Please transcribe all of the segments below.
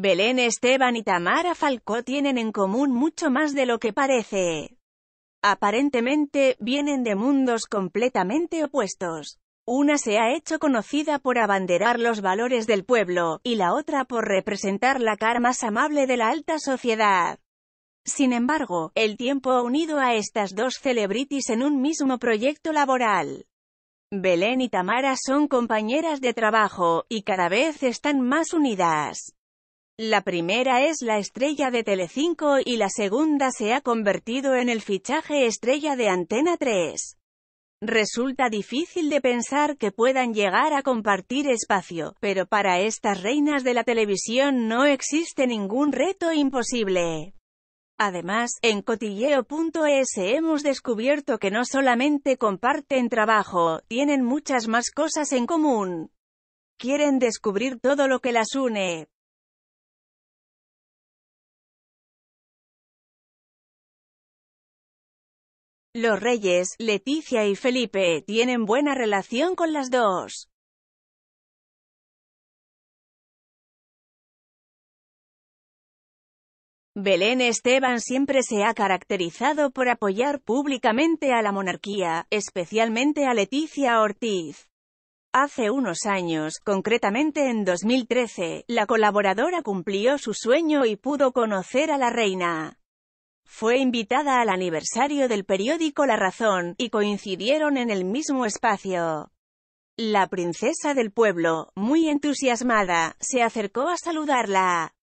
Belén Esteban y Tamara Falcó tienen en común mucho más de lo que parece. Aparentemente, vienen de mundos completamente opuestos. Una se ha hecho conocida por abanderar los valores del pueblo, y la otra por representar la cara más amable de la alta sociedad. Sin embargo, el tiempo ha unido a estas dos celebrities en un mismo proyecto laboral. Belén y Tamara son compañeras de trabajo, y cada vez están más unidas. La primera es la estrella de Telecinco y la segunda se ha convertido en el fichaje estrella de Antena 3. Resulta difícil de pensar que puedan llegar a compartir espacio, pero para estas reinas de la televisión no existe ningún reto imposible. Además, en cotilleo.es hemos descubierto que no solamente comparten trabajo, tienen muchas más cosas en común. Quieren descubrir todo lo que las une, Los reyes, Leticia y Felipe, tienen buena relación con las dos. Belén Esteban siempre se ha caracterizado por apoyar públicamente a la monarquía, especialmente a Leticia Ortiz. Hace unos años, concretamente en 2013, la colaboradora cumplió su sueño y pudo conocer a la reina. Fue invitada al aniversario del periódico La Razón, y coincidieron en el mismo espacio. La princesa del pueblo, muy entusiasmada, se acercó a saludarla.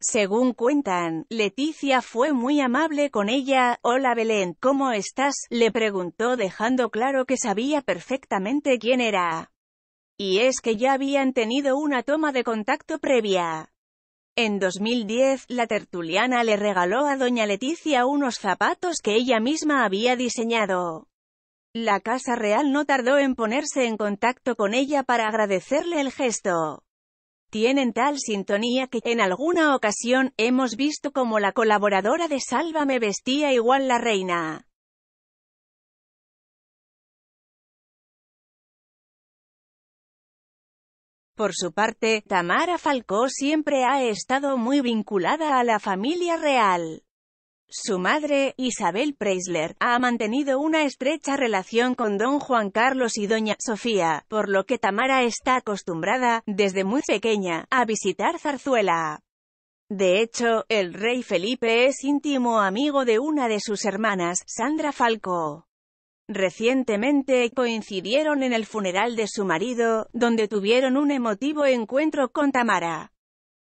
Según cuentan, Leticia fue muy amable con ella. Hola Belén, ¿cómo estás? le preguntó dejando claro que sabía perfectamente quién era. Y es que ya habían tenido una toma de contacto previa. En 2010, la tertuliana le regaló a doña Leticia unos zapatos que ella misma había diseñado. La Casa Real no tardó en ponerse en contacto con ella para agradecerle el gesto. Tienen tal sintonía que, en alguna ocasión, hemos visto como la colaboradora de me vestía igual la reina. Por su parte, Tamara Falcó siempre ha estado muy vinculada a la familia real. Su madre, Isabel Preisler, ha mantenido una estrecha relación con don Juan Carlos y doña Sofía, por lo que Tamara está acostumbrada, desde muy pequeña, a visitar Zarzuela. De hecho, el rey Felipe es íntimo amigo de una de sus hermanas, Sandra Falcó. Recientemente coincidieron en el funeral de su marido, donde tuvieron un emotivo encuentro con Tamara.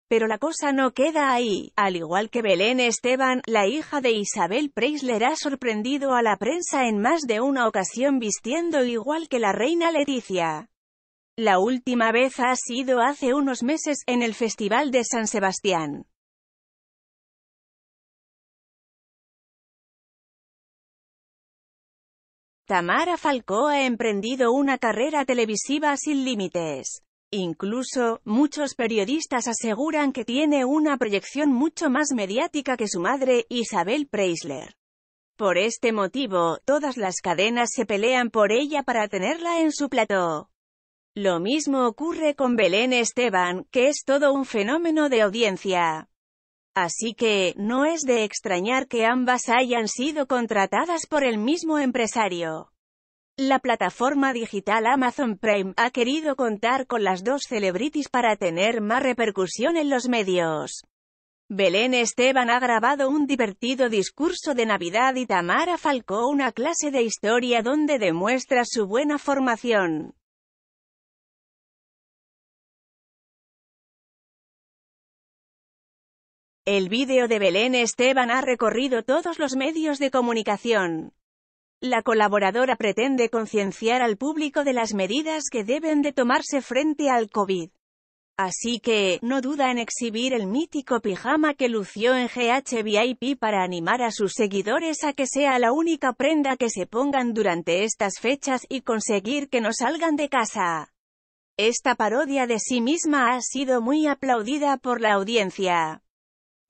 Pero la cosa no queda ahí. Al igual que Belén Esteban, la hija de Isabel Preisler ha sorprendido a la prensa en más de una ocasión vistiendo igual que la reina Leticia. La última vez ha sido hace unos meses, en el Festival de San Sebastián. Tamara Falcó ha emprendido una carrera televisiva sin límites. Incluso, muchos periodistas aseguran que tiene una proyección mucho más mediática que su madre, Isabel Preisler. Por este motivo, todas las cadenas se pelean por ella para tenerla en su plató. Lo mismo ocurre con Belén Esteban, que es todo un fenómeno de audiencia. Así que, no es de extrañar que ambas hayan sido contratadas por el mismo empresario. La plataforma digital Amazon Prime ha querido contar con las dos celebrities para tener más repercusión en los medios. Belén Esteban ha grabado un divertido discurso de Navidad y Tamara Falcó una clase de historia donde demuestra su buena formación. El vídeo de Belén Esteban ha recorrido todos los medios de comunicación. La colaboradora pretende concienciar al público de las medidas que deben de tomarse frente al COVID. Así que, no duda en exhibir el mítico pijama que lució en GHVIP para animar a sus seguidores a que sea la única prenda que se pongan durante estas fechas y conseguir que no salgan de casa. Esta parodia de sí misma ha sido muy aplaudida por la audiencia.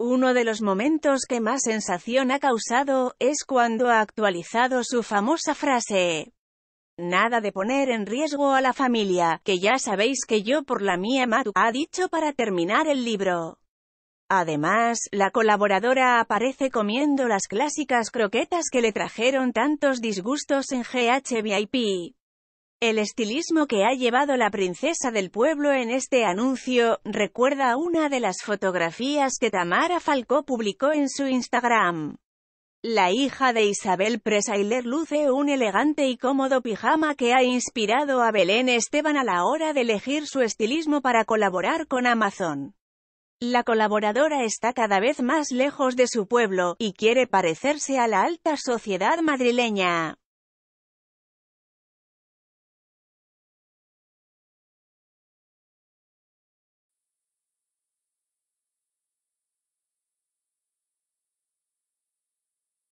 Uno de los momentos que más sensación ha causado, es cuando ha actualizado su famosa frase. Nada de poner en riesgo a la familia, que ya sabéis que yo por la mía Matu ha dicho para terminar el libro. Además, la colaboradora aparece comiendo las clásicas croquetas que le trajeron tantos disgustos en GHVIP. El estilismo que ha llevado la princesa del pueblo en este anuncio, recuerda una de las fotografías que Tamara Falcó publicó en su Instagram. La hija de Isabel Presailer luce un elegante y cómodo pijama que ha inspirado a Belén Esteban a la hora de elegir su estilismo para colaborar con Amazon. La colaboradora está cada vez más lejos de su pueblo, y quiere parecerse a la alta sociedad madrileña.